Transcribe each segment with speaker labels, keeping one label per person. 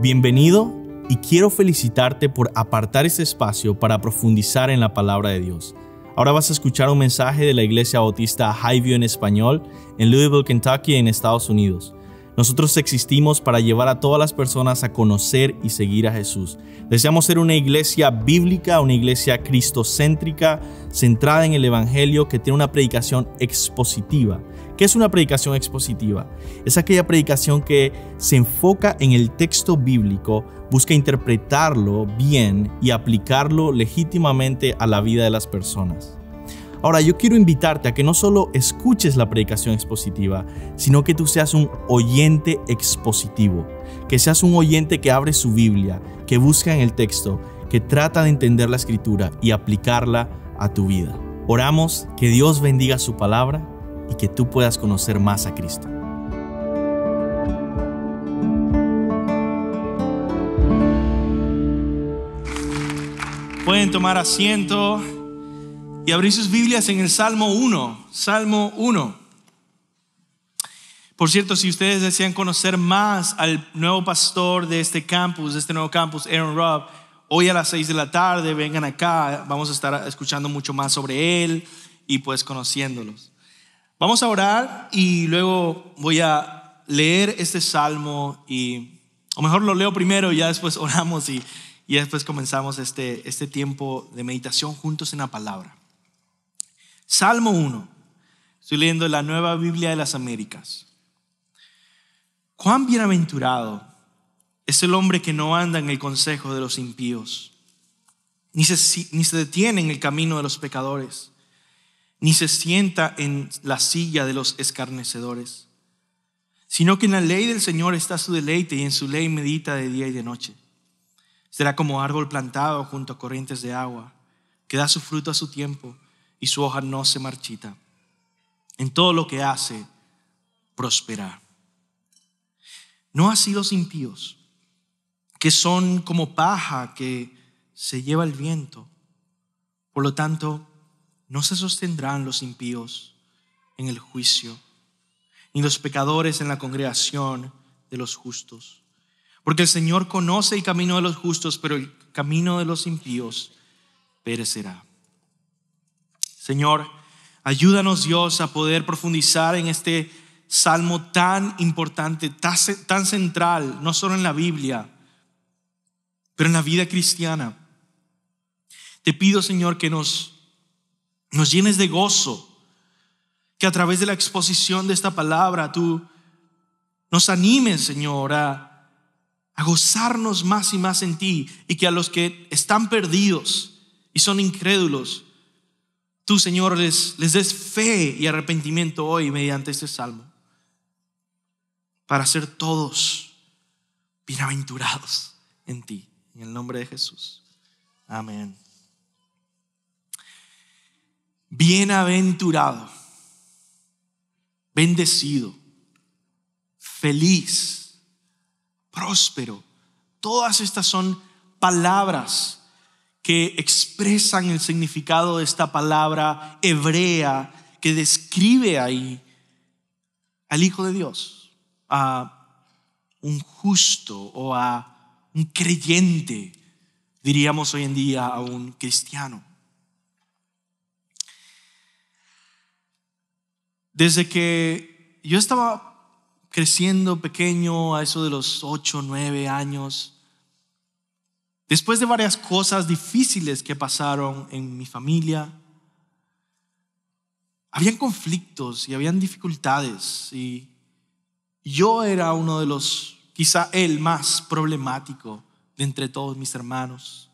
Speaker 1: Bienvenido y quiero felicitarte por apartar este espacio para profundizar en la palabra de Dios. Ahora vas a escuchar un mensaje de la Iglesia Bautista Highview en español en Louisville, Kentucky, en Estados Unidos. Nosotros existimos para llevar a todas las personas a conocer y seguir a Jesús. Deseamos ser una iglesia bíblica, una iglesia cristocéntrica, centrada en el Evangelio, que tiene una predicación expositiva. ¿Qué es una predicación expositiva? Es aquella predicación que se enfoca en el texto bíblico, busca interpretarlo bien y aplicarlo legítimamente a la vida de las personas. Ahora, yo quiero invitarte a que no solo escuches la predicación expositiva, sino que tú seas un oyente expositivo, que seas un oyente que abre su Biblia, que busca en el texto, que trata de entender la escritura y aplicarla a tu vida. Oramos que Dios bendiga su palabra y que tú puedas conocer más a Cristo. Pueden tomar asiento y abrir sus Biblias en el Salmo 1, Salmo 1. Por cierto, si ustedes desean conocer más al nuevo pastor de este campus, de este nuevo campus, Aaron Robb, hoy a las 6 de la tarde vengan acá, vamos a estar escuchando mucho más sobre él y pues conociéndolos. Vamos a orar y luego voy a leer este salmo y, o mejor lo leo primero y ya después oramos y, y después comenzamos este, este tiempo de meditación juntos en la palabra. Salmo 1. Estoy leyendo la nueva Biblia de las Américas. Cuán bienaventurado es el hombre que no anda en el consejo de los impíos, ni se, ni se detiene en el camino de los pecadores, ni se sienta en la silla de los escarnecedores, sino que en la ley del Señor está su deleite y en su ley medita de día y de noche. Será como árbol plantado junto a corrientes de agua, que da su fruto a su tiempo y su hoja no se marchita. En todo lo que hace, prosperar. No así los impíos, que son como paja que se lleva el viento. Por lo tanto, no se sostendrán los impíos en el juicio, ni los pecadores en la congregación de los justos. Porque el Señor conoce el camino de los justos, pero el camino de los impíos perecerá. Señor, ayúdanos Dios a poder profundizar en este salmo tan importante, tan, central, no solo en la Biblia, pero en la vida cristiana. Te pido, Señor, que nos, nos llenes de gozo, que a través de la exposición de esta palabra tú nos animes, Señor, a gozarnos más y más en ti y que a los que están perdidos y son incrédulos, tú, Señor, les, les des fe y arrepentimiento hoy mediante este salmo, para ser todos bienaventurados en ti, en el nombre de Jesús. Amén. Bienaventurado, bendecido, feliz, próspero. Todas estas son palabras que expresan el significado de esta palabra hebrea que describe ahí al Hijo de Dios, a un justo o a un creyente, diríamos hoy en día a un cristiano. Desde que yo estaba creciendo pequeño, a eso de los 8, 9 años, Después de varias cosas difíciles que pasaron en mi familia, habían conflictos y habían dificultades y yo era uno de los, quizá el más problemático de entre todos mis hermanos,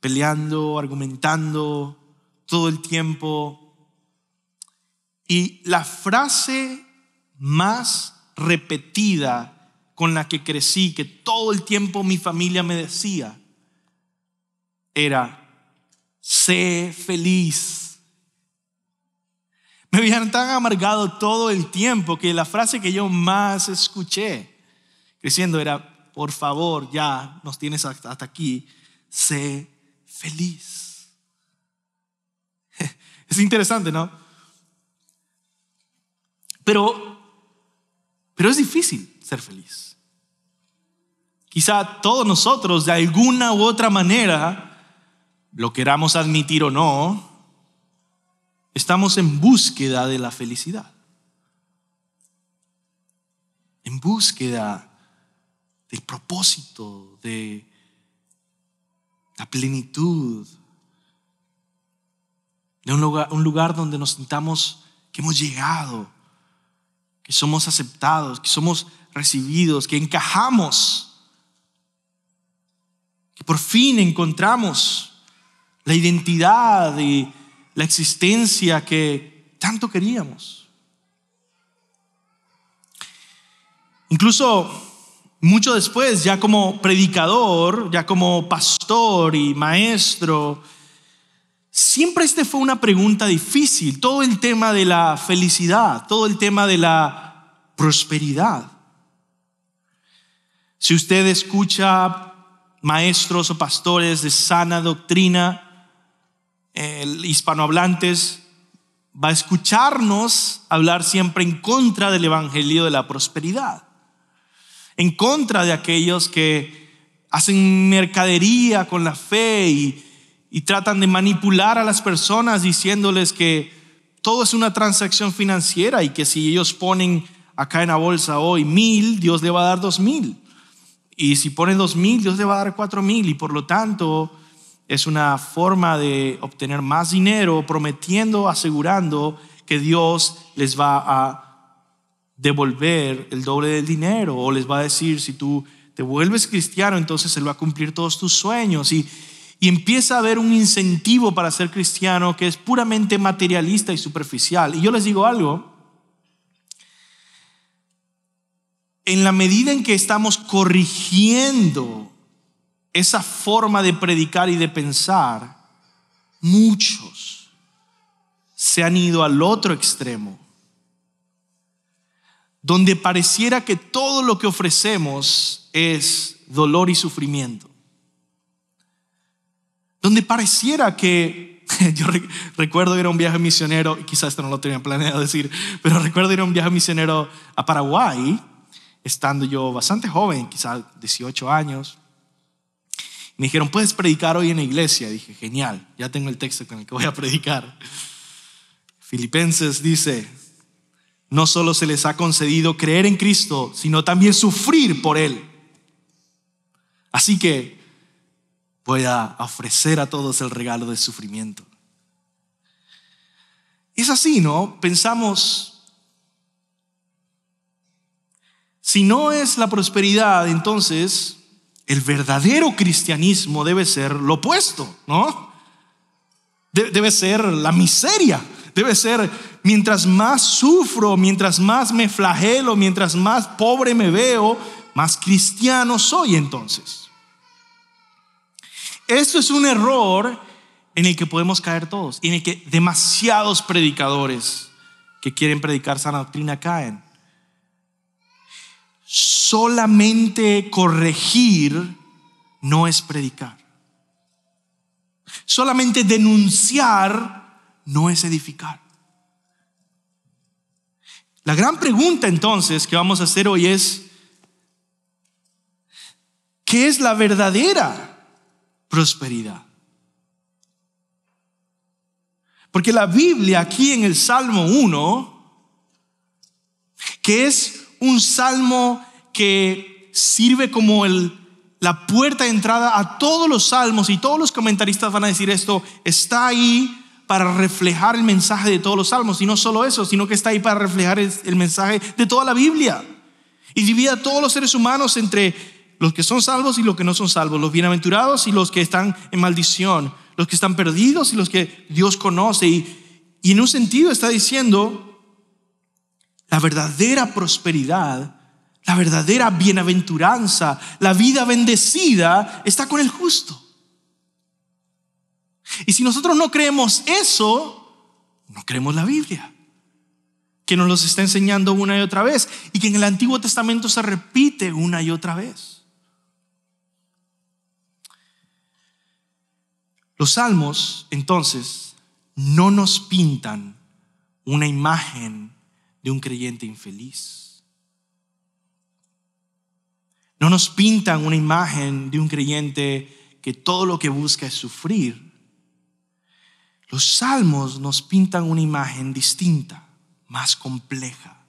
Speaker 1: peleando, argumentando todo el tiempo. Y la frase más repetida con la que crecí, que todo el tiempo mi familia me decía, era, sé feliz. Me habían tan amargado todo el tiempo que la frase que yo más escuché creciendo era, por favor, ya nos tienes hasta aquí, sé feliz. Es interesante, ¿no? Pero pero es difícil ser feliz. Quizá todos nosotros, de alguna u otra manera, lo queramos admitir o no, estamos en búsqueda de la felicidad. En búsqueda del propósito, de la plenitud, de un lugar, un lugar donde nos sintamos que hemos llegado, que somos aceptados, que somos recibidos, que encajamos, que por fin encontramos la identidad y la existencia que tanto queríamos. Incluso mucho después, ya como predicador, ya como pastor y maestro, Siempre este fue una pregunta difícil, todo el tema de la felicidad, todo el tema de la prosperidad. Si usted escucha maestros o pastores de sana doctrina, hispanohablantes, va a escucharnos hablar siempre en contra del Evangelio de la prosperidad, en contra de aquellos que hacen mercadería con la fe y y tratan de manipular a las personas diciéndoles que todo es una transacción financiera y que si ellos ponen acá en la bolsa hoy mil, Dios le va a dar dos mil. Y si ponen dos mil, Dios le va a dar cuatro mil. Y por lo tanto, es una forma de obtener más dinero prometiendo, asegurando que Dios les va a devolver el doble del dinero o les va a decir si tú te vuelves cristiano, entonces Él va a cumplir todos tus sueños. Y, y empieza a haber un incentivo para ser cristiano que es puramente materialista y superficial. Y yo les digo algo, en la medida en que estamos corrigiendo esa forma de predicar y de pensar, muchos se han ido al otro extremo, donde pareciera que todo lo que ofrecemos es dolor y sufrimiento donde pareciera que, yo recuerdo ir a un viaje misionero, y quizás esto no lo tenía planeado decir, pero recuerdo ir a un viaje misionero a Paraguay, estando yo bastante joven, quizás 18 años. Me dijeron, ¿puedes predicar hoy en la iglesia? dije, genial, ya tengo el texto con el que voy a predicar. Filipenses dice, no solo se les ha concedido creer en Cristo, sino también sufrir por Él. Así que voy a ofrecer a todos el regalo de sufrimiento. Es así, ¿no? Pensamos, si no es la prosperidad, entonces el verdadero cristianismo debe ser lo opuesto, ¿no? debe ser la miseria, debe ser mientras más sufro, mientras más me flagelo, mientras más pobre me veo, más cristiano soy entonces. Esto es un error en el que podemos caer todos y en el que demasiados predicadores que quieren predicar sana doctrina caen. Solamente corregir no es predicar. Solamente denunciar no es edificar. La gran pregunta entonces que vamos a hacer hoy es, ¿qué es la verdadera prosperidad. Porque la Biblia aquí en el Salmo 1, que es un salmo que sirve como el, la puerta de entrada a todos los salmos, y todos los comentaristas van a decir esto, está ahí para reflejar el mensaje de todos los salmos, y no solo eso, sino que está ahí para reflejar el, mensaje de toda la Biblia. Y divide a todos los seres humanos entre los que son salvos y los que no son salvos, los bienaventurados y los que están en maldición, los que están perdidos y los que Dios conoce. Y, en un sentido está diciendo, la verdadera prosperidad, la verdadera bienaventuranza, la vida bendecida está con el justo. Y si nosotros no creemos eso, no creemos la Biblia, que nos los está enseñando una y otra vez y que en el Antiguo Testamento se repite una y otra vez. Los salmos, entonces, no nos pintan una imagen de un creyente infeliz. No nos pintan una imagen de un creyente que todo lo que busca es sufrir. Los salmos nos pintan una imagen distinta, más compleja.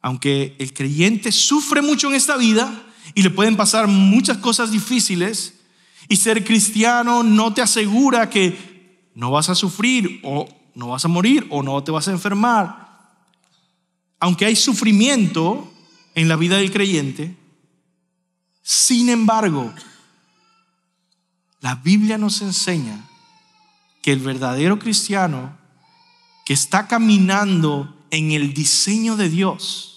Speaker 1: Aunque el creyente sufre mucho en esta vida, y le pueden pasar muchas cosas difíciles y ser cristiano no te asegura que no vas a sufrir o no vas a morir o no te vas a enfermar. Aunque hay sufrimiento en la vida del creyente, sin embargo, la Biblia nos enseña que el verdadero cristiano que está caminando en el diseño de Dios,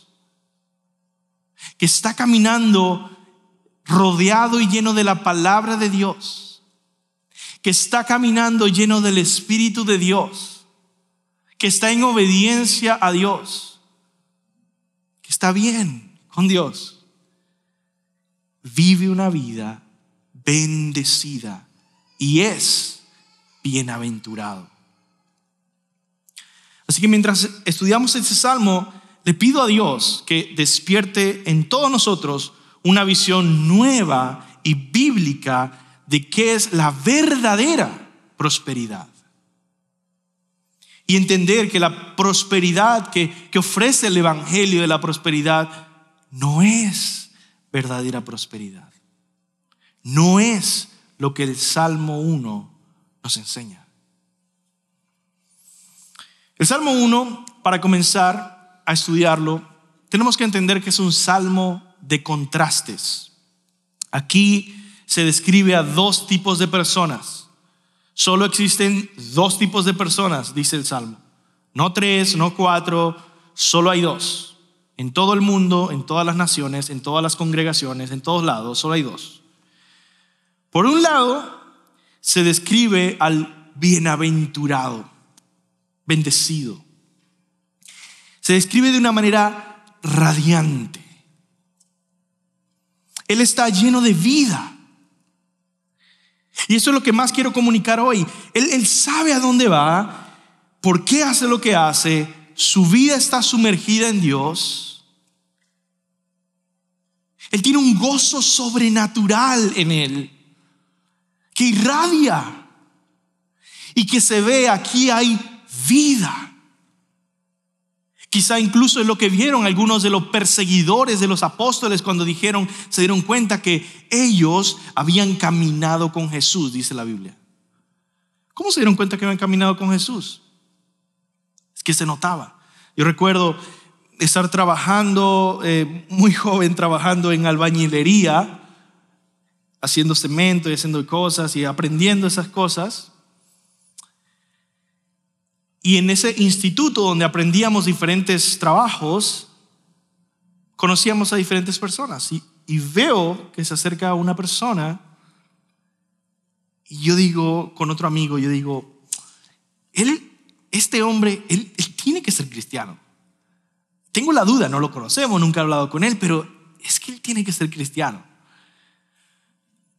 Speaker 1: que está caminando rodeado y lleno de la palabra de Dios, que está caminando lleno del Espíritu de Dios, que está en obediencia a Dios, que está bien con Dios, vive una vida bendecida y es bienaventurado. Así que mientras estudiamos este salmo, le pido a Dios que despierte en todos nosotros una visión nueva y bíblica de qué es la verdadera prosperidad. Y entender que la prosperidad que, ofrece el Evangelio de la prosperidad no es verdadera prosperidad. No es lo que el Salmo 1 nos enseña. El Salmo 1, para comenzar, a estudiarlo, tenemos que entender que es un salmo de contrastes. Aquí se describe a dos tipos de personas. Solo existen dos tipos de personas, dice el salmo. No tres, no cuatro, solo hay dos. En todo el mundo, en todas las naciones, en todas las congregaciones, en todos lados, solo hay dos. Por un lado, se describe al bienaventurado, bendecido se describe de una manera radiante. Él está lleno de vida. Y eso es lo que más quiero comunicar hoy. Él, sabe a dónde va, por qué hace lo que hace, su vida está sumergida en Dios. Él tiene un gozo sobrenatural en él, que irradia y que se ve aquí hay vida. Quizá incluso es lo que vieron algunos de los perseguidores de los apóstoles cuando dijeron, se dieron cuenta que ellos habían caminado con Jesús, dice la Biblia. ¿Cómo se dieron cuenta que habían caminado con Jesús? Es que se notaba. Yo recuerdo estar trabajando, eh, muy joven, trabajando en albañilería, haciendo cemento y haciendo cosas y aprendiendo esas cosas. Y en ese instituto donde aprendíamos diferentes trabajos, conocíamos a diferentes personas. Y, veo que se acerca una persona y yo digo con otro amigo, yo digo, él, este hombre, él, tiene que ser cristiano. Tengo la duda, no lo conocemos, nunca he hablado con él, pero es que él tiene que ser cristiano.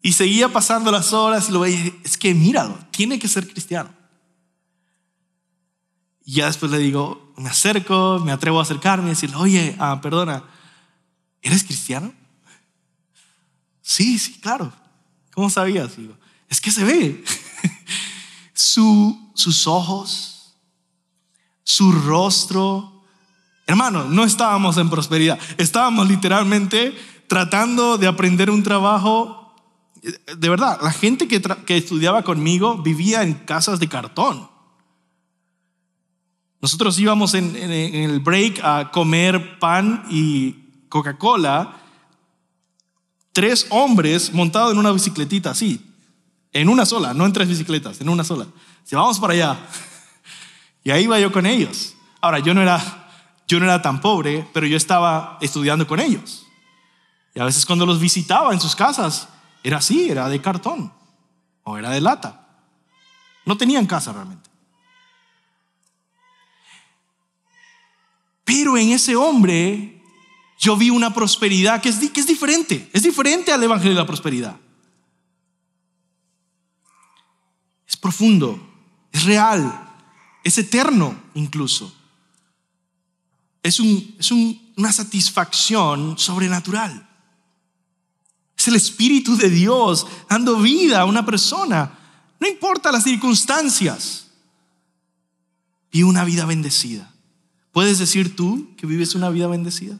Speaker 1: Y seguía pasando las horas y lo veía, es que míralo, tiene que ser cristiano. Y ya después le digo, me acerco, me atrevo a acercarme y decirle, oye, ah, perdona, ¿eres cristiano? Sí, sí, claro. ¿Cómo sabías? Digo, es que se ve. Su, sus ojos, su rostro. Hermano, no estábamos en prosperidad, estábamos literalmente tratando de aprender un trabajo. Eh, de verdad, la gente que, que estudiaba conmigo vivía en casas de cartón. Nosotros íbamos en, el break a comer pan y Coca-Cola, tres hombres montados en una bicicletita así, en una sola, no en tres bicicletas, en una sola. Si vamos para allá. Y ahí iba yo con ellos. Ahora, yo no era yo no era tan pobre, pero yo estaba estudiando con ellos. Y a veces cuando los visitaba en sus casas, era así, era de cartón o era de lata. No tenían casa realmente. Pero en ese hombre yo vi una prosperidad que es, que es diferente, es diferente al Evangelio de la Prosperidad. Es profundo, es real, es eterno incluso. Es, una satisfacción sobrenatural. Es el Espíritu de Dios dando vida a una persona. No importa las circunstancias. Y una vida bendecida. ¿Puedes decir tú que vives una vida bendecida?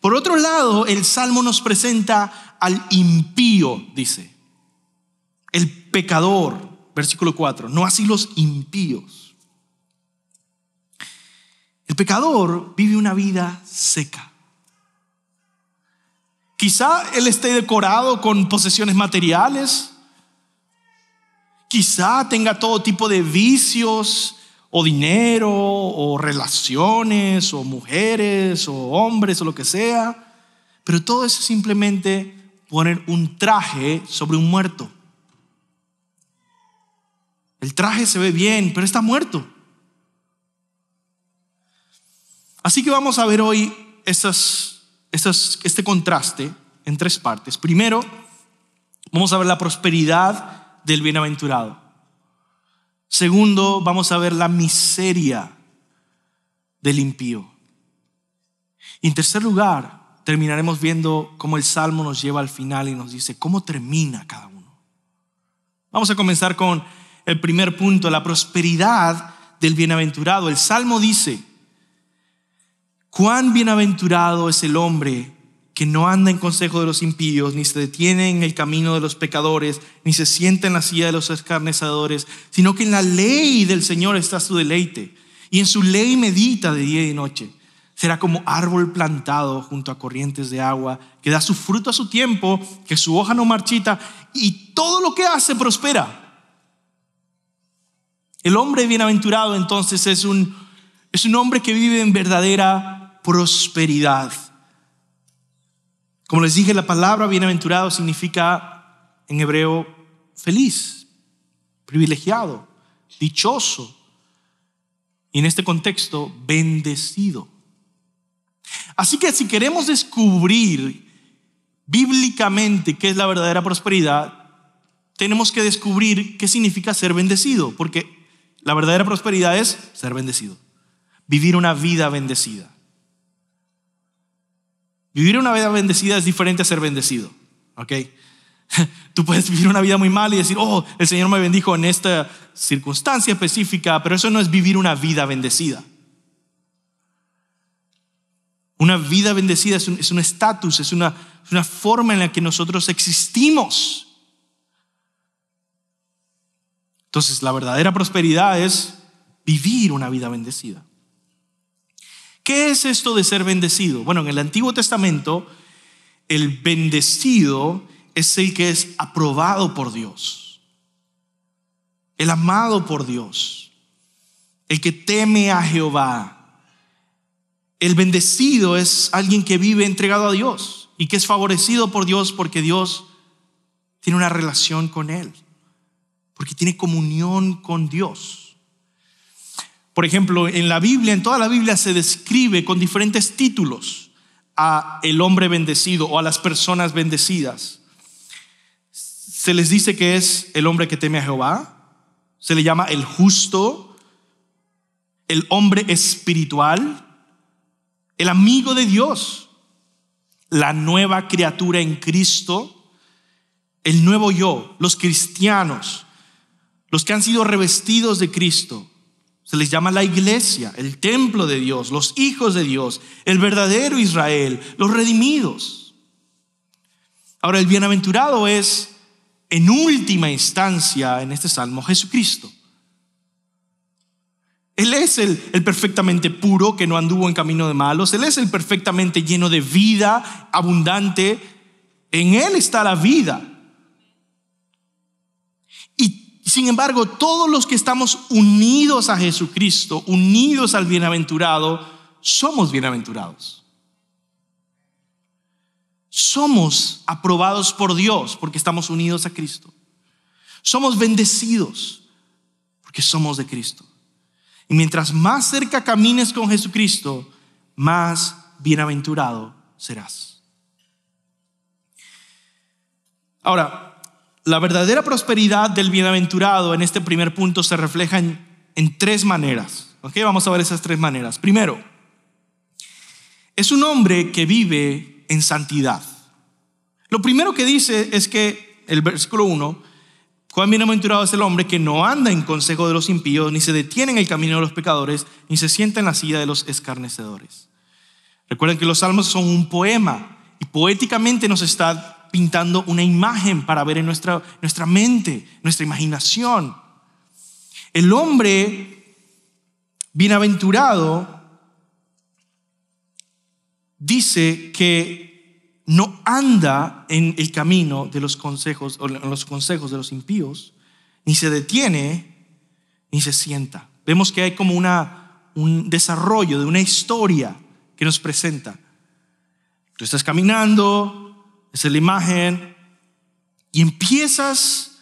Speaker 1: Por otro lado, el Salmo nos presenta al impío, dice, el pecador, versículo 4, no así los impíos. El pecador vive una vida seca. Quizá él esté decorado con posesiones materiales, quizá tenga todo tipo de vicios, o dinero, o relaciones, o mujeres, o hombres, o lo que sea. Pero todo eso es simplemente poner un traje sobre un muerto. El traje se ve bien, pero está muerto. Así que vamos a ver hoy este contraste en tres partes. Primero, vamos a ver la prosperidad del bienaventurado. Segundo, vamos a ver la miseria del impío. Y en tercer lugar, terminaremos viendo cómo el Salmo nos lleva al final y nos dice cómo termina cada uno. Vamos a comenzar con el primer punto, la prosperidad del bienaventurado. El Salmo dice, cuán bienaventurado es el hombre que no anda en consejo de los impíos, ni se detiene en el camino de los pecadores, ni se sienta en la silla de los escarnecedores, sino que en la ley del Señor está su deleite, y en su ley medita de día y de noche. Será como árbol plantado junto a corrientes de agua, que da su fruto a su tiempo, que su hoja no marchita, y todo lo que hace prospera. El hombre bienaventurado entonces es un, es un hombre que vive en verdadera prosperidad. Como les dije, la palabra bienaventurado significa en hebreo feliz, privilegiado, dichoso. Y en este contexto, bendecido. Así que si queremos descubrir bíblicamente qué es la verdadera prosperidad, tenemos que descubrir qué significa ser bendecido, porque la verdadera prosperidad es ser bendecido, vivir una vida bendecida. Vivir una vida bendecida es diferente a ser bendecido. ¿Ok? Tú puedes vivir una vida muy mal y decir, oh, el Señor me bendijo en esta circunstancia específica, pero eso no es vivir una vida bendecida. Una vida bendecida es un estatus, es, una, es una forma en la que nosotros existimos. Entonces, la verdadera prosperidad es vivir una vida bendecida. ¿Qué es esto de ser bendecido? Bueno, en el Antiguo Testamento, el bendecido es el que es aprobado por Dios, el amado por Dios, el que teme a Jehová. El bendecido es alguien que vive entregado a Dios y que es favorecido por Dios porque Dios tiene una relación con Él, porque tiene comunión con Dios. Por ejemplo, en la Biblia, en toda la Biblia se describe con diferentes títulos a el hombre bendecido o a las personas bendecidas. Se les dice que es el hombre que teme a Jehová, se le llama el justo, el hombre espiritual, el amigo de Dios, la nueva criatura en Cristo, el nuevo yo, los cristianos, los que han sido revestidos de Cristo, se les llama la iglesia, el templo de Dios, los hijos de Dios, el verdadero Israel, los redimidos. Ahora, el bienaventurado es, en última instancia, en este salmo, Jesucristo. Él es el, perfectamente puro que no anduvo en camino de malos. Él es el perfectamente lleno de vida, abundante. En Él está la vida. Sin embargo, todos los que estamos unidos a Jesucristo, unidos al bienaventurado, somos bienaventurados. Somos aprobados por Dios porque estamos unidos a Cristo. Somos bendecidos porque somos de Cristo. Y mientras más cerca camines con Jesucristo, más bienaventurado serás. Ahora, la verdadera prosperidad del bienaventurado en este primer punto se refleja en, tres maneras. Vamos a ver esas tres maneras. Primero, es un hombre que vive en santidad. Lo primero que dice es que, el versículo 1, cuán bienaventurado es el hombre que no anda en consejo de los impíos, ni se detiene en el camino de los pecadores, ni se sienta en la silla de los escarnecedores. Recuerden que los salmos son un poema y poéticamente nos está pintando una imagen para ver en nuestra, nuestra mente, nuestra imaginación. El hombre bienaventurado dice que no anda en el camino de los consejos o en los consejos de los impíos, ni se detiene, ni se sienta. Vemos que hay como una, un desarrollo de una historia que nos presenta. Tú estás caminando, es la imagen, y empiezas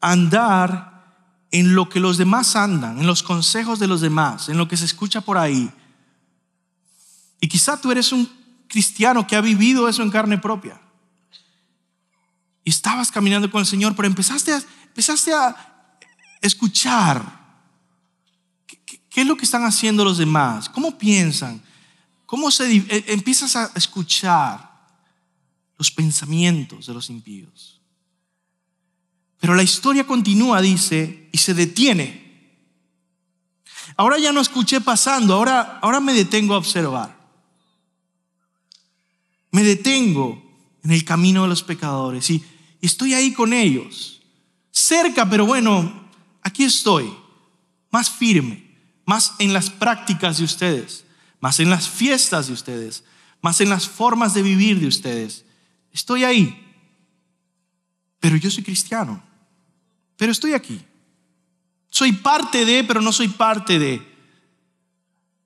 Speaker 1: a andar en lo que los demás andan, en los consejos de los demás, en lo que se escucha por ahí. Y quizá tú eres un cristiano que ha vivido eso en carne propia. Y estabas caminando con el Señor, pero empezaste a, empezaste a escuchar ¿Qué, qué es lo que están haciendo los demás, cómo piensan, cómo se, eh, empiezas a escuchar los pensamientos de los impíos. Pero la historia continúa, dice, y se detiene. Ahora ya no escuché pasando, ahora, ahora me detengo a observar. Me detengo en el camino de los pecadores y estoy ahí con ellos, cerca, pero bueno, aquí estoy, más firme, más en las prácticas de ustedes, más en las fiestas de ustedes, más en las formas de vivir de ustedes estoy ahí, pero yo soy cristiano, pero estoy aquí. Soy parte de, pero no soy parte de.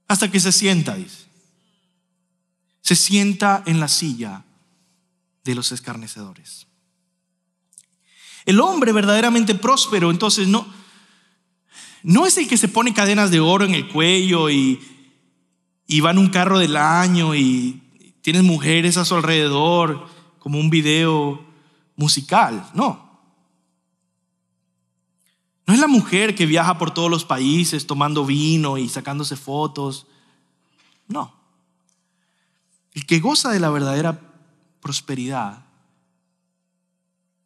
Speaker 1: Hasta que se sienta, dice. Se sienta en la silla de los escarnecedores. El hombre verdaderamente próspero, entonces, no, no es el que se pone cadenas de oro en el cuello y, y va en un carro del año y tienes mujeres a su alrededor como un video musical, no. No es la mujer que viaja por todos los países tomando vino y sacándose fotos, no. El que goza de la verdadera prosperidad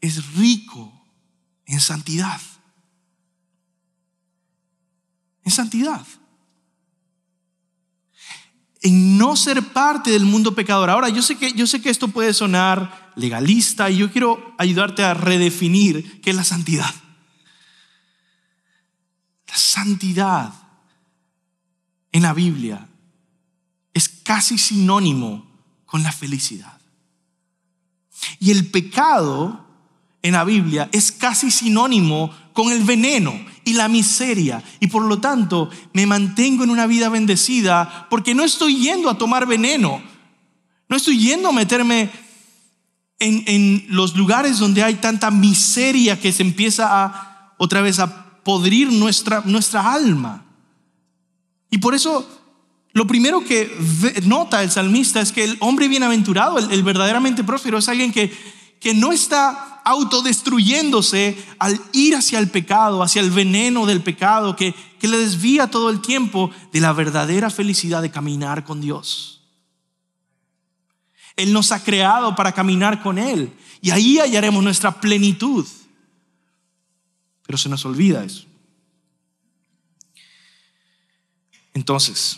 Speaker 1: es rico en santidad. En santidad en no ser parte del mundo pecador. Ahora, yo sé que, yo sé que esto puede sonar legalista y yo quiero ayudarte a redefinir qué es la santidad. La santidad en la Biblia es casi sinónimo con la felicidad. Y el pecado en la Biblia es casi sinónimo con el veneno y la miseria. Y por lo tanto me mantengo en una vida bendecida porque no estoy yendo a tomar veneno. No estoy yendo a meterme en, los lugares donde hay tanta miseria que se empieza a otra vez a podrir nuestra, nuestra alma. Y por eso lo primero que nota el salmista es que el hombre bienaventurado, el, el verdaderamente próspero, es alguien que que no está autodestruyéndose al ir hacia el pecado, hacia el veneno del pecado, que, que le desvía todo el tiempo de la verdadera felicidad de caminar con Dios. Él nos ha creado para caminar con Él y ahí hallaremos nuestra plenitud. Pero se nos olvida eso. Entonces,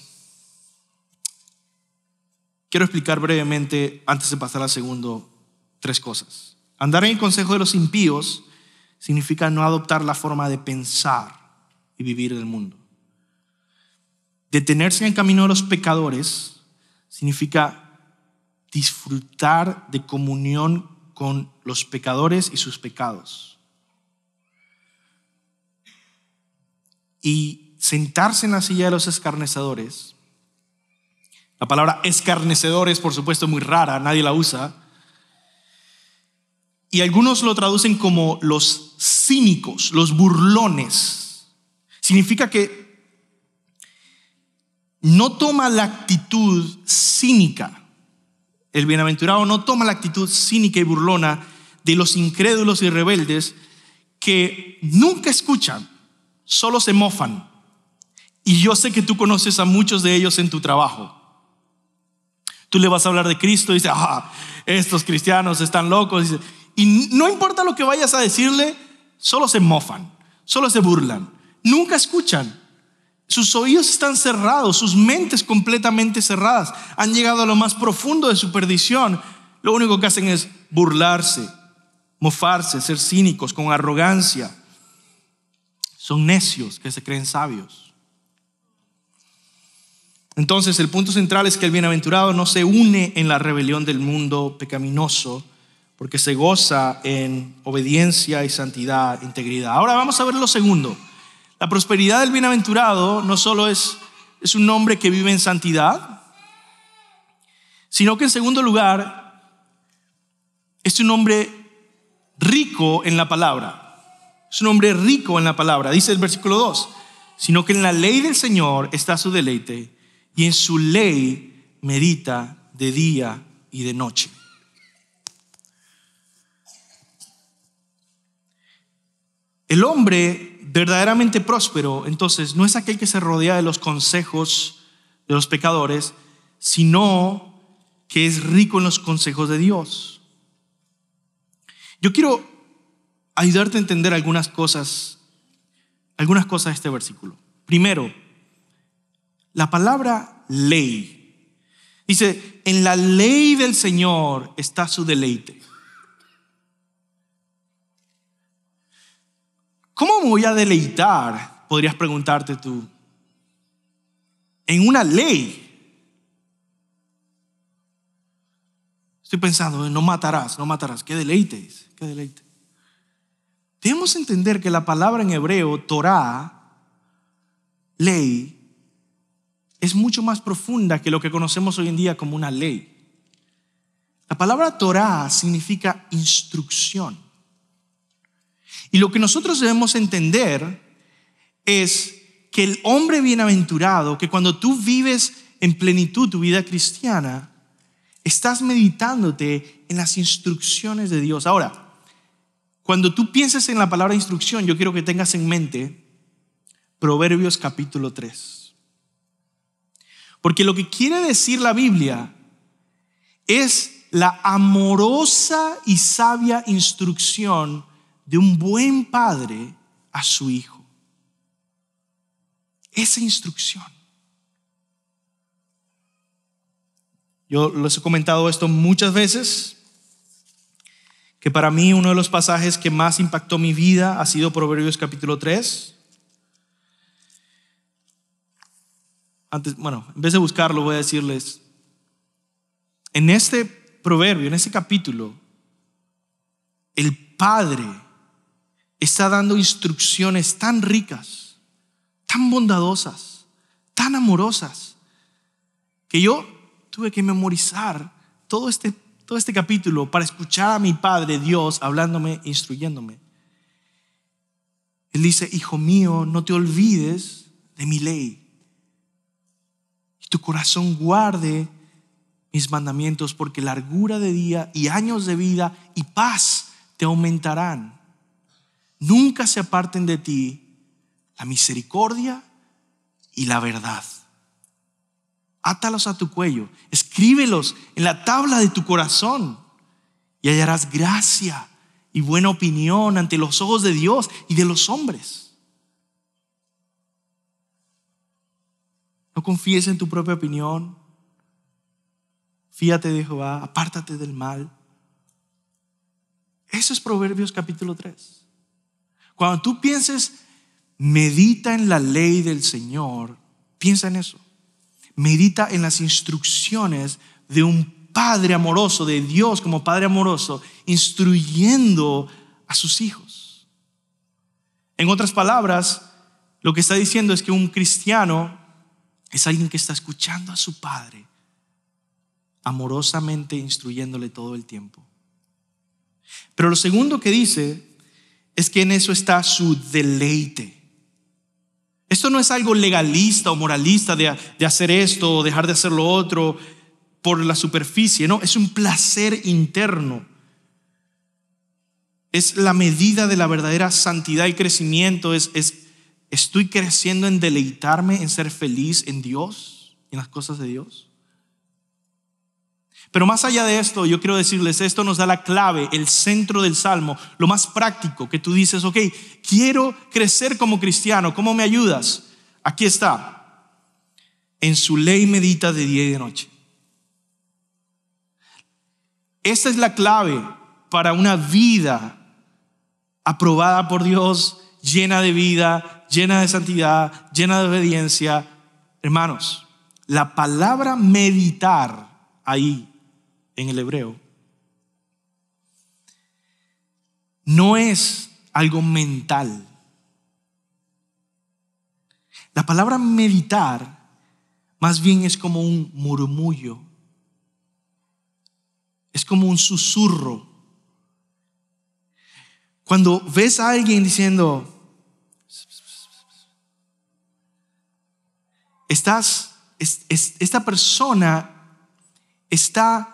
Speaker 1: quiero explicar brevemente, antes de pasar al segundo Tres cosas. Andar en el consejo de los impíos significa no adoptar la forma de pensar y vivir del mundo. Detenerse en el camino de los pecadores significa disfrutar de comunión con los pecadores y sus pecados. Y sentarse en la silla de los escarnecedores, la palabra escarnecedores por supuesto muy rara, nadie la usa, y algunos lo traducen como los cínicos, los burlones. Significa que no toma la actitud cínica. El bienaventurado no toma la actitud cínica y burlona de los incrédulos y rebeldes que nunca escuchan, solo se mofan. Y yo sé que tú conoces a muchos de ellos en tu trabajo. Tú le vas a hablar de Cristo y dice, ah, estos cristianos están locos. Y no importa lo que vayas a decirle, solo se mofan, solo se burlan, nunca escuchan. Sus oídos están cerrados, sus mentes completamente cerradas. Han llegado a lo más profundo de su perdición. Lo único que hacen es burlarse, mofarse, ser cínicos, con arrogancia. Son necios que se creen sabios. Entonces el punto central es que el bienaventurado no se une en la rebelión del mundo pecaminoso, porque se goza en obediencia y santidad, integridad. Ahora vamos a ver lo segundo. La prosperidad del bienaventurado no solo es, es un hombre que vive en santidad, sino que en segundo lugar es un hombre rico en la palabra. Es un hombre rico en la palabra, dice el versículo 2, sino que en la ley del Señor está su deleite y en su ley medita de día y de noche. El hombre verdaderamente próspero, entonces, no es aquel que se rodea de los consejos de los pecadores, sino que es rico en los consejos de Dios. Yo quiero ayudarte a entender algunas cosas, algunas cosas de este versículo. Primero, la palabra ley. Dice, en la ley del Señor está su deleite. ¿Cómo me voy a deleitar? Podrías preguntarte tú. En una ley. Estoy pensando, no matarás, no matarás. Qué deleites, qué deleite. Debemos entender que la palabra en hebreo, Torah, ley, es mucho más profunda que lo que conocemos hoy en día como una ley. La palabra Torah significa instrucción. Y lo que nosotros debemos entender es que el hombre bienaventurado, que cuando tú vives en plenitud tu vida cristiana, estás meditándote en las instrucciones de Dios. Ahora, cuando tú pienses en la palabra instrucción, yo quiero que tengas en mente Proverbios capítulo 3. Porque lo que quiere decir la Biblia es la amorosa y sabia instrucción de un buen padre a su hijo. Esa instrucción. Yo les he comentado esto muchas veces, que para mí uno de los pasajes que más impactó mi vida ha sido Proverbios capítulo 3. Antes, bueno, en vez de buscarlo voy a decirles, en este proverbio, en este capítulo, el Padre está dando instrucciones tan ricas, tan bondadosas, tan amorosas, que yo tuve que memorizar todo este, todo este capítulo para escuchar a mi Padre Dios hablándome, instruyéndome. Él dice, hijo mío, no te olvides de mi ley. Y tu corazón guarde mis mandamientos, porque largura de día y años de vida y paz te aumentarán nunca se aparten de ti la misericordia y la verdad. Átalos a tu cuello, escríbelos en la tabla de tu corazón y hallarás gracia y buena opinión ante los ojos de Dios y de los hombres. No confíes en tu propia opinión. Fíate de Jehová, apártate del mal. Eso es Proverbios capítulo 3. Cuando tú pienses, medita en la ley del Señor, piensa en eso. Medita en las instrucciones de un Padre amoroso, de Dios como Padre amoroso, instruyendo a sus hijos. En otras palabras, lo que está diciendo es que un cristiano es alguien que está escuchando a su Padre, amorosamente instruyéndole todo el tiempo. Pero lo segundo que dice es que en eso está su deleite. Esto no es algo legalista o moralista de, hacer esto o dejar de hacer lo otro por la superficie, no, es un placer interno. Es la medida de la verdadera santidad y crecimiento, es, es estoy creciendo en deleitarme, en ser feliz en Dios, en las cosas de Dios. Pero más allá de esto, yo quiero decirles, esto nos da la clave, el centro del salmo, lo más práctico, que tú dices, ok, quiero crecer como cristiano, ¿cómo me ayudas? Aquí está, en su ley medita de día y de noche. Esta es la clave para una vida aprobada por Dios, llena de vida, llena de santidad, llena de obediencia. Hermanos, la palabra meditar ahí en el hebreo, no es algo mental. La palabra meditar más bien es como un murmullo, es como un susurro. Cuando ves a alguien diciendo, estás, esta persona está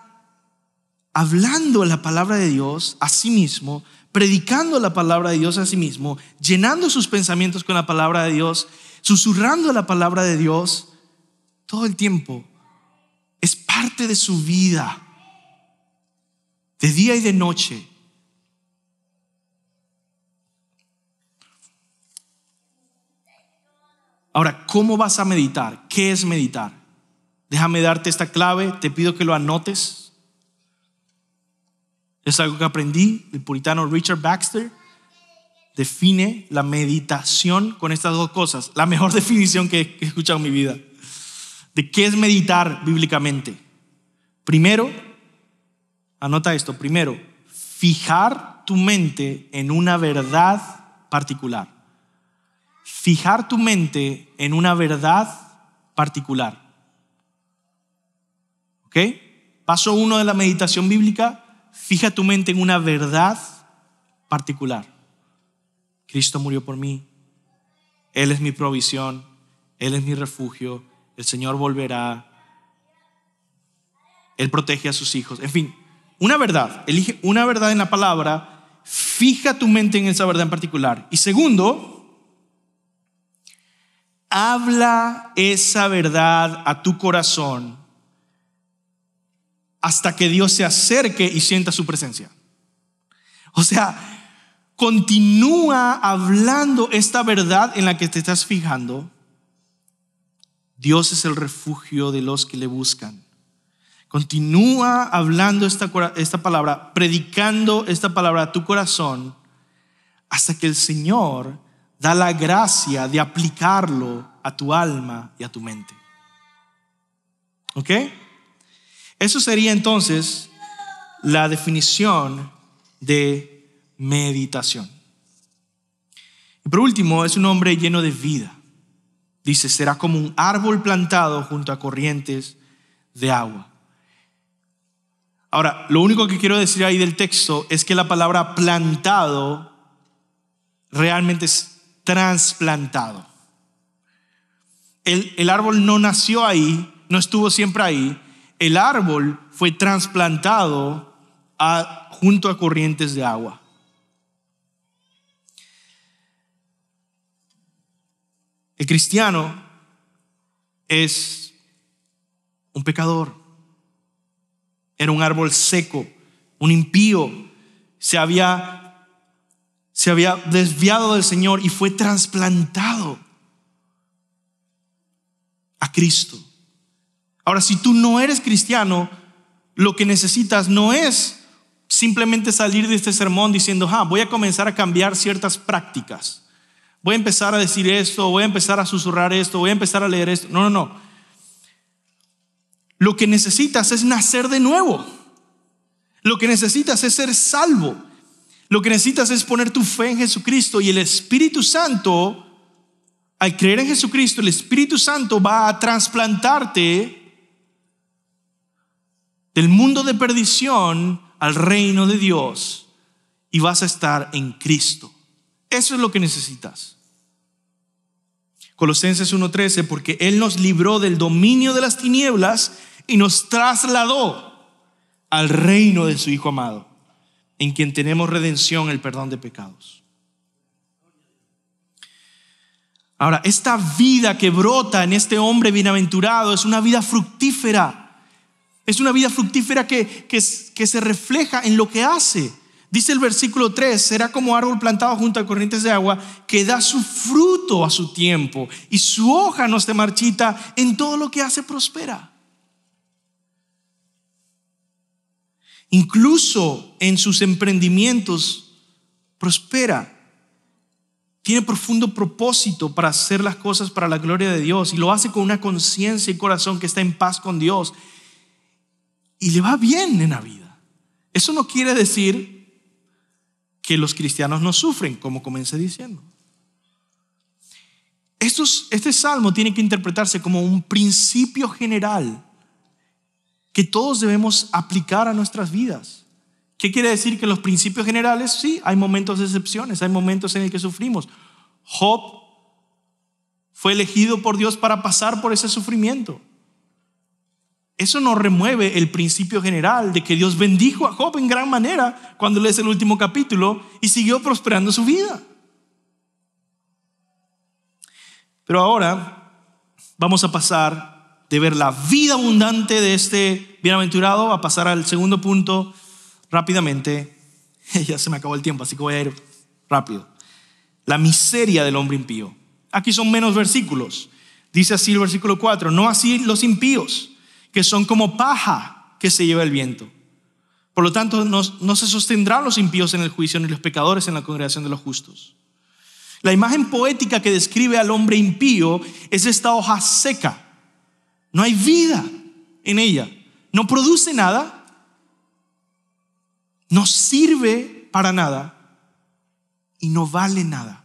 Speaker 1: hablando la palabra de Dios a sí mismo, predicando la palabra de Dios a sí mismo, llenando sus pensamientos con la palabra de Dios, susurrando la palabra de Dios todo el tiempo. Es parte de su vida, de día y de noche. Ahora, ¿cómo vas a meditar? ¿Qué es meditar? Déjame darte esta clave, te pido que lo anotes es algo que aprendí el puritano Richard Baxter. Define la meditación con estas dos cosas. La mejor definición que he escuchado en mi vida. ¿De qué es meditar bíblicamente? Primero, anota esto, primero, fijar tu mente en una verdad particular. Fijar tu mente en una verdad particular. ¿Ok? Paso uno de la meditación bíblica, Fija tu mente en una verdad particular. Cristo murió por mí. Él es mi provisión. Él es mi refugio. El Señor volverá. Él protege a sus hijos. En fin, una verdad. Elige una verdad en la palabra. Fija tu mente en esa verdad en particular. Y segundo, habla esa verdad a tu corazón hasta que Dios se acerque y sienta su presencia. O sea, continúa hablando esta verdad en la que te estás fijando. Dios es el refugio de los que le buscan. Continúa hablando esta, esta palabra, predicando esta palabra a tu corazón, hasta que el Señor da la gracia de aplicarlo a tu alma y a tu mente. ¿Ok? Eso sería entonces la definición de meditación. Y por último, es un hombre lleno de vida. Dice, será como un árbol plantado junto a corrientes de agua. Ahora, lo único que quiero decir ahí del texto es que la palabra plantado realmente es trasplantado. El, el árbol no nació ahí, no estuvo siempre ahí, el árbol fue trasplantado junto a corrientes de agua. El cristiano es un pecador. Era un árbol seco, un impío. Se había, se había desviado del Señor y fue trasplantado a Cristo. Ahora, si tú no eres cristiano, lo que necesitas no es simplemente salir de este sermón diciendo, ah, voy a comenzar a cambiar ciertas prácticas. Voy a empezar a decir esto, voy a empezar a susurrar esto, voy a empezar a leer esto. No, no, no. Lo que necesitas es nacer de nuevo. Lo que necesitas es ser salvo. Lo que necesitas es poner tu fe en Jesucristo y el Espíritu Santo, al creer en Jesucristo, el Espíritu Santo va a trasplantarte del mundo de perdición al reino de Dios y vas a estar en Cristo. Eso es lo que necesitas. Colosenses 1:13, porque Él nos libró del dominio de las tinieblas y nos trasladó al reino de su Hijo amado, en quien tenemos redención, el perdón de pecados. Ahora, esta vida que brota en este hombre bienaventurado es una vida fructífera es una vida fructífera que, que, se refleja en lo que hace. Dice el versículo 3, será como árbol plantado junto a corrientes de agua, que da su fruto a su tiempo y su hoja no se marchita, en todo lo que hace prospera. Incluso en sus emprendimientos prospera. Tiene profundo propósito para hacer las cosas para la gloria de Dios y lo hace con una conciencia y corazón que está en paz con Dios y le va bien en la vida. Eso no quiere decir que los cristianos no sufren, como comencé diciendo. este salmo tiene que interpretarse como un principio general que todos debemos aplicar a nuestras vidas. ¿Qué quiere decir que los principios generales? Sí, hay momentos de excepciones, hay momentos en el que sufrimos. Job fue elegido por Dios para pasar por ese sufrimiento. Eso no remueve el principio general de que Dios bendijo a Job en gran manera cuando lees el último capítulo y siguió prosperando su vida. Pero ahora vamos a pasar de ver la vida abundante de este bienaventurado a pasar al segundo punto rápidamente. Ya se me acabó el tiempo, así que voy a ir rápido. La miseria del hombre impío. Aquí son menos versículos. Dice así el versículo 4, no así los impíos que son como paja que se lleva el viento. Por lo tanto, no, no, se sostendrán los impíos en el juicio ni los pecadores en la congregación de los justos. La imagen poética que describe al hombre impío es esta hoja seca. No hay vida en ella. No produce nada. No sirve para nada. Y no vale nada.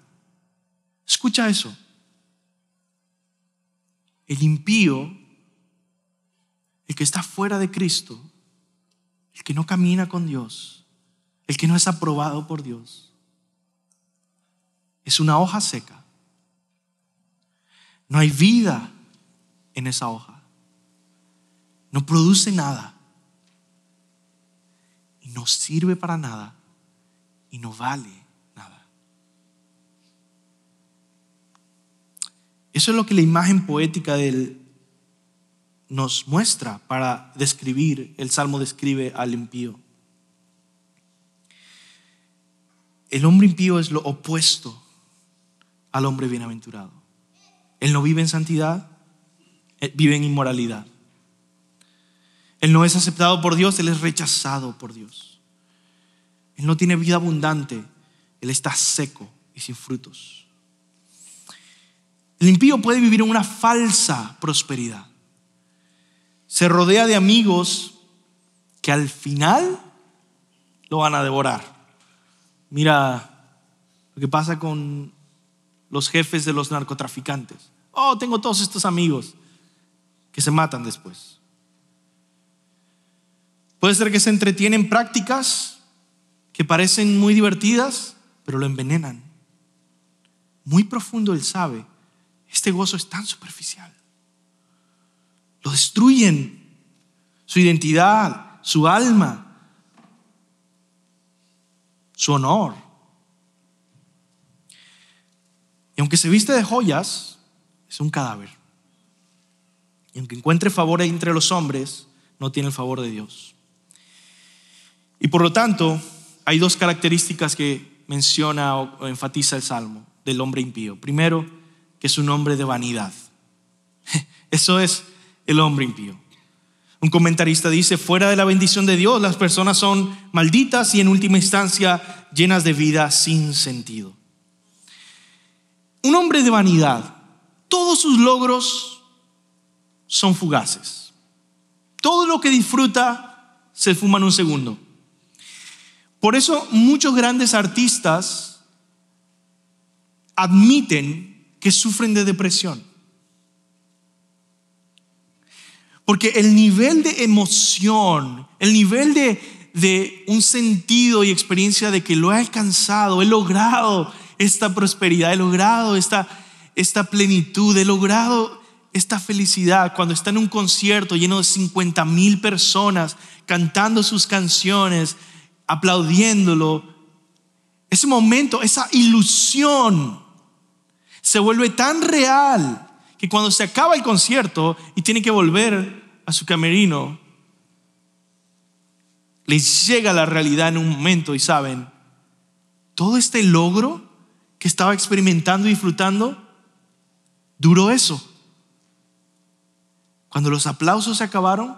Speaker 1: Escucha eso. El impío el que está fuera de Cristo, el que no camina con Dios, el que no es aprobado por Dios, es una hoja seca. No hay vida en esa hoja. No produce nada. Y no sirve para nada. Y no vale nada. Eso es lo que la imagen poética del nos muestra para describir, el Salmo describe al impío. El hombre impío es lo opuesto al hombre bienaventurado. Él no vive en santidad, vive en inmoralidad. Él no es aceptado por Dios, él es rechazado por Dios. Él no tiene vida abundante, él está seco y sin frutos. El impío puede vivir en una falsa prosperidad se rodea de amigos que al final lo van a devorar. Mira lo que pasa con los jefes de los narcotraficantes. Oh, tengo todos estos amigos que se matan después. Puede ser que se entretienen prácticas que parecen muy divertidas, pero lo envenenan. Muy profundo él sabe, este gozo es tan superficial. Lo destruyen. Su identidad, su alma, su honor. Y aunque se viste de joyas, es un cadáver. Y aunque encuentre favor entre los hombres, no tiene el favor de Dios. Y por lo tanto, hay dos características que menciona o enfatiza el Salmo del hombre impío. Primero, que es un hombre de vanidad. Eso es el hombre impío. Un comentarista dice, fuera de la bendición de Dios, las personas son malditas y en última instancia llenas de vida sin sentido. Un hombre de vanidad, todos sus logros son fugaces. Todo lo que disfruta se fuma en un segundo. Por eso muchos grandes artistas admiten que sufren de depresión Porque el nivel de emoción, el nivel de, un sentido y experiencia de que lo he alcanzado, he logrado esta prosperidad, he logrado esta, esta plenitud, he logrado esta felicidad cuando está en un concierto lleno de 50 mil personas cantando sus canciones, aplaudiéndolo. Ese momento, esa ilusión se vuelve tan real que cuando se acaba el concierto y tiene que volver a su camerino, les llega la realidad en un momento y saben, todo este logro que estaba experimentando y disfrutando, duró eso. Cuando los aplausos se acabaron,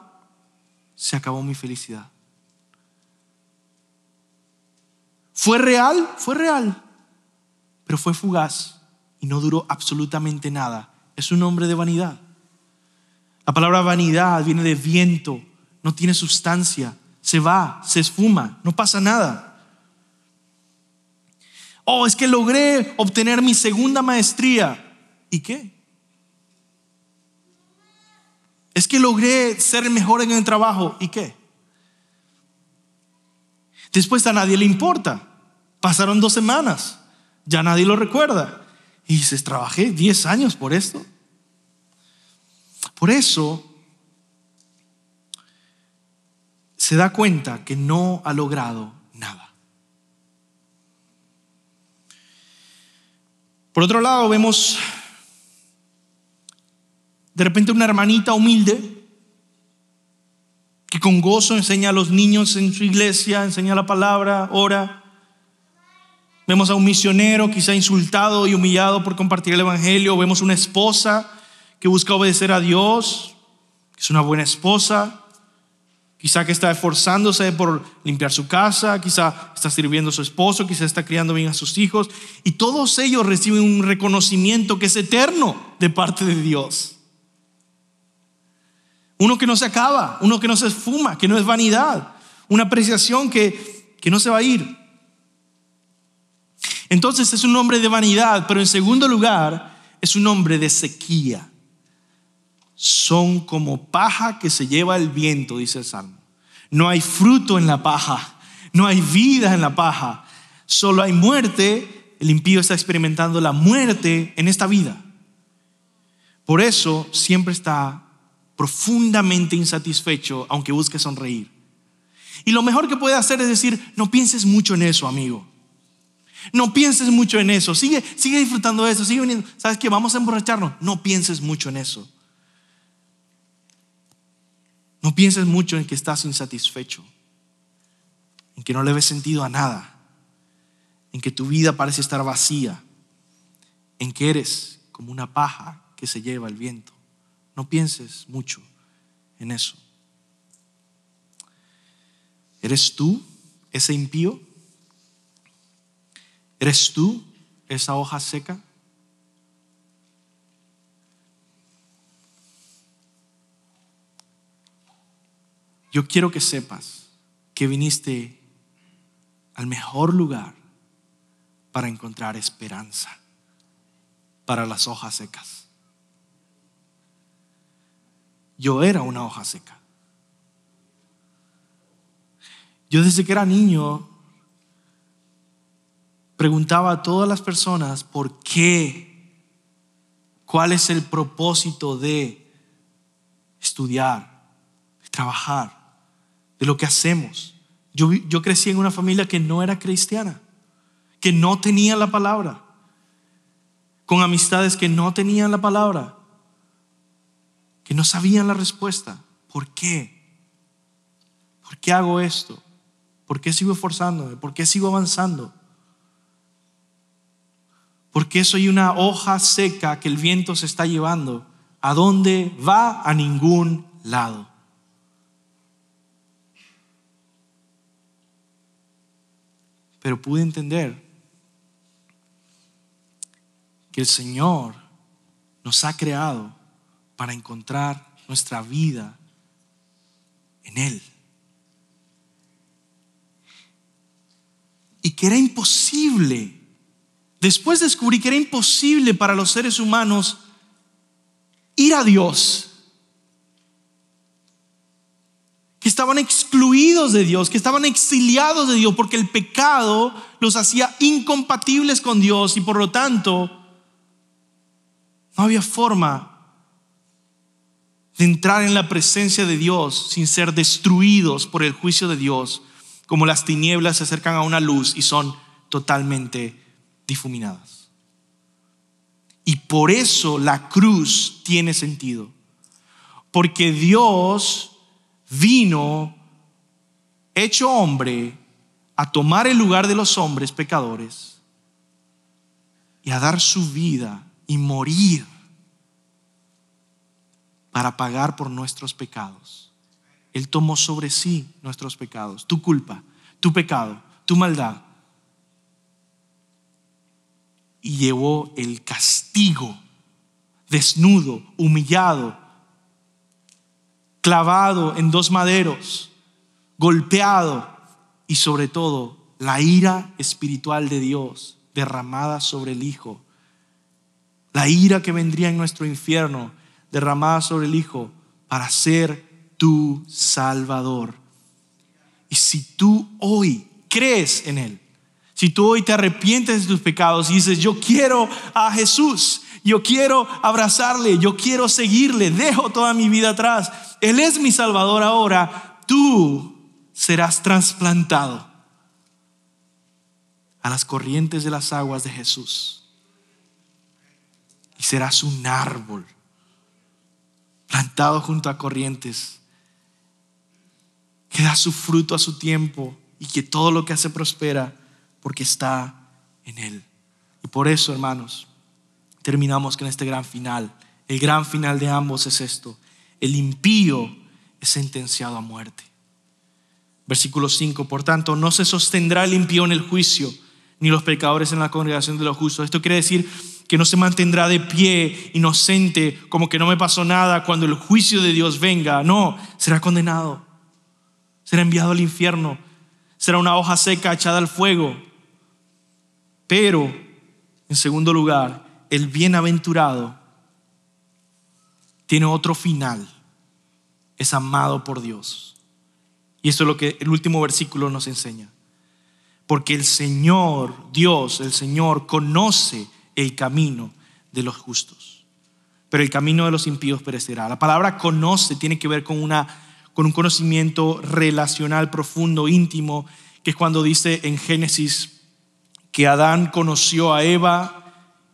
Speaker 1: se acabó mi felicidad. ¿Fue real? Fue real, pero fue fugaz y no duró absolutamente nada es un hombre de vanidad. La palabra vanidad viene de viento, no tiene sustancia, se va, se esfuma, no pasa nada. Oh, es que logré obtener mi segunda maestría. ¿Y qué? Es que logré ser mejor en el trabajo. ¿Y qué? Después a nadie le importa. Pasaron dos semanas. Ya nadie lo recuerda. Y dices, trabajé 10 años por esto. Por eso se da cuenta que no ha logrado nada. Por otro lado, vemos de repente una hermanita humilde que con gozo enseña a los niños en su iglesia, enseña la palabra, ora, Vemos a un misionero quizá insultado y humillado por compartir el Evangelio. Vemos una esposa que busca obedecer a Dios, que es una buena esposa. Quizá que está esforzándose por limpiar su casa, quizá está sirviendo a su esposo, quizá está criando bien a sus hijos. Y todos ellos reciben un reconocimiento que es eterno de parte de Dios. Uno que no se acaba, uno que no se esfuma, que no es vanidad, una apreciación que, que no se va a ir. Entonces es un hombre de vanidad, pero en segundo lugar es un hombre de sequía. Son como paja que se lleva el viento, dice el Salmo. No hay fruto en la paja, no hay vida en la paja, solo hay muerte. El impío está experimentando la muerte en esta vida. Por eso siempre está profundamente insatisfecho, aunque busque sonreír. Y lo mejor que puede hacer es decir, no pienses mucho en eso, amigo. No pienses mucho en eso. Sigue, sigue disfrutando de eso. Sigue viniendo. ¿Sabes qué? Vamos a emborracharnos. No pienses mucho en eso. No pienses mucho en que estás insatisfecho. En que no le ves sentido a nada. En que tu vida parece estar vacía. En que eres como una paja que se lleva el viento. No pienses mucho en eso. ¿Eres tú ese impío? ¿Eres tú esa hoja seca? Yo quiero que sepas que viniste al mejor lugar para encontrar esperanza para las hojas secas. Yo era una hoja seca. Yo desde que era niño preguntaba a todas las personas por qué, cuál es el propósito de estudiar, de trabajar, de lo que hacemos. Yo, crecí en una familia que no era cristiana, que no tenía la palabra, con amistades que no tenían la palabra, que no sabían la respuesta. ¿Por qué? ¿Por qué hago esto? ¿Por qué sigo esforzándome? ¿Por qué sigo avanzando? porque soy una hoja seca que el viento se está llevando. ¿A dónde va? A ningún lado. Pero pude entender que el Señor nos ha creado para encontrar nuestra vida en Él. Y que era imposible Después descubrí que era imposible para los seres humanos ir a Dios. Que estaban excluidos de Dios, que estaban exiliados de Dios, porque el pecado los hacía incompatibles con Dios y por lo tanto no había forma de entrar en la presencia de Dios sin ser destruidos por el juicio de Dios, como las tinieblas se acercan a una luz y son totalmente difuminadas. Y por eso la cruz tiene sentido. Porque Dios vino hecho hombre a tomar el lugar de los hombres pecadores y a dar su vida y morir para pagar por nuestros pecados. Él tomó sobre sí nuestros pecados, tu culpa, tu pecado, tu maldad, y llevó el castigo, desnudo, humillado, clavado en dos maderos, golpeado y sobre todo la ira espiritual de Dios derramada sobre el Hijo. La ira que vendría en nuestro infierno derramada sobre el Hijo para ser tu Salvador. Y si tú hoy crees en Él, si tú hoy te arrepientes de tus pecados y dices, yo quiero a Jesús, yo quiero abrazarle, yo quiero seguirle, dejo toda mi vida atrás, Él es mi Salvador ahora, tú serás trasplantado a las corrientes de las aguas de Jesús y serás un árbol plantado junto a corrientes que da su fruto a su tiempo y que todo lo que hace prospera porque está en Él. Y por eso, hermanos, terminamos con este gran final. El gran final de ambos es esto. El impío es sentenciado a muerte. Versículo 5. Por tanto, no se sostendrá el impío en el juicio, ni los pecadores en la congregación de los justos. Esto quiere decir que no se mantendrá de pie inocente, como que no me pasó nada cuando el juicio de Dios venga. No, será condenado. Será enviado al infierno. Será una hoja seca echada al fuego. Pero, en segundo lugar, el bienaventurado tiene otro final. Es amado por Dios. Y eso es lo que el último versículo nos enseña. Porque el Señor, Dios, el Señor, conoce el camino de los justos. Pero el camino de los impíos perecerá. La palabra conoce tiene que ver con, una, con un conocimiento relacional, profundo, íntimo, que es cuando dice en Génesis que Adán conoció a Eva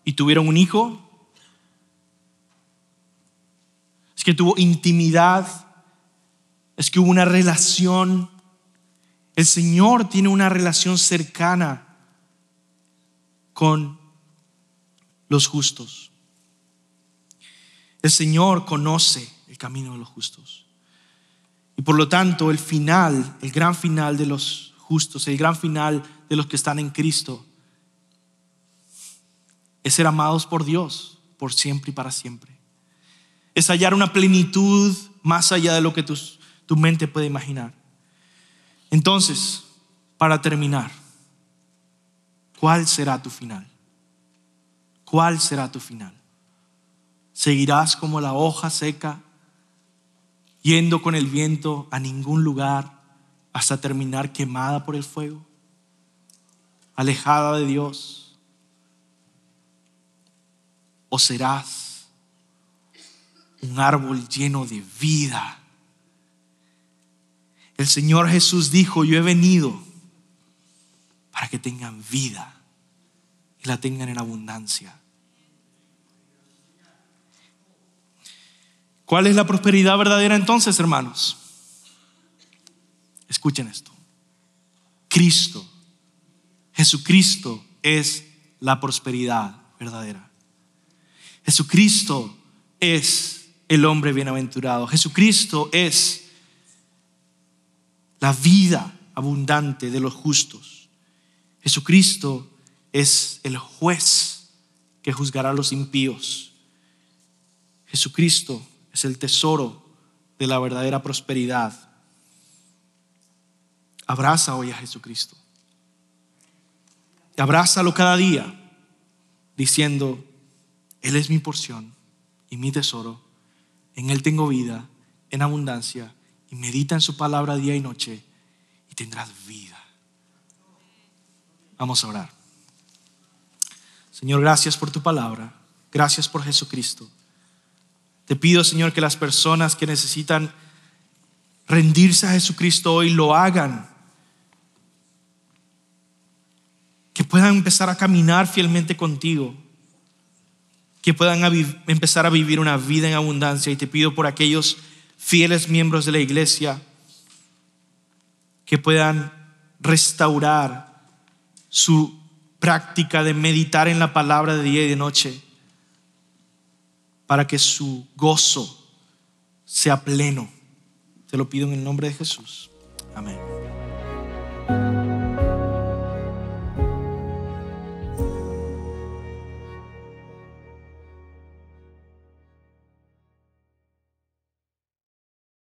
Speaker 1: y tuvieron un hijo? ¿Es que tuvo intimidad? ¿Es que hubo una relación? El Señor tiene una relación cercana con los justos. El Señor conoce el camino de los justos. Y por lo tanto, el final, el gran final de los justos, el gran final de los que están en Cristo, es ser amados por Dios por siempre y para siempre. Es hallar una plenitud más allá de lo que tu, tu mente puede imaginar. Entonces, para terminar, ¿cuál será tu final? ¿Cuál será tu final? ¿Seguirás como la hoja seca, yendo con el viento a ningún lugar hasta terminar quemada por el fuego, alejada de Dios? o serás un árbol lleno de vida. El Señor Jesús dijo, yo he venido para que tengan vida y la tengan en abundancia. ¿Cuál es la prosperidad verdadera entonces, hermanos? Escuchen esto. Cristo, Jesucristo es la prosperidad verdadera. Jesucristo es el hombre bienaventurado. Jesucristo es la vida abundante de los justos. Jesucristo es el juez que juzgará a los impíos. Jesucristo es el tesoro de la verdadera prosperidad. Abraza hoy a Jesucristo. Abrázalo cada día diciendo, él es mi porción y mi tesoro. En Él tengo vida en abundancia y medita en su palabra día y noche y tendrás vida. Vamos a orar. Señor, gracias por tu palabra. Gracias por Jesucristo. Te pido, Señor, que las personas que necesitan rendirse a Jesucristo hoy lo hagan. Que puedan empezar a caminar fielmente contigo que puedan empezar a vivir una vida en abundancia. Y te pido por aquellos fieles miembros de la iglesia que puedan restaurar su práctica de meditar en la palabra de día y de noche para que su gozo sea pleno. Te lo pido en el nombre de Jesús. Amén.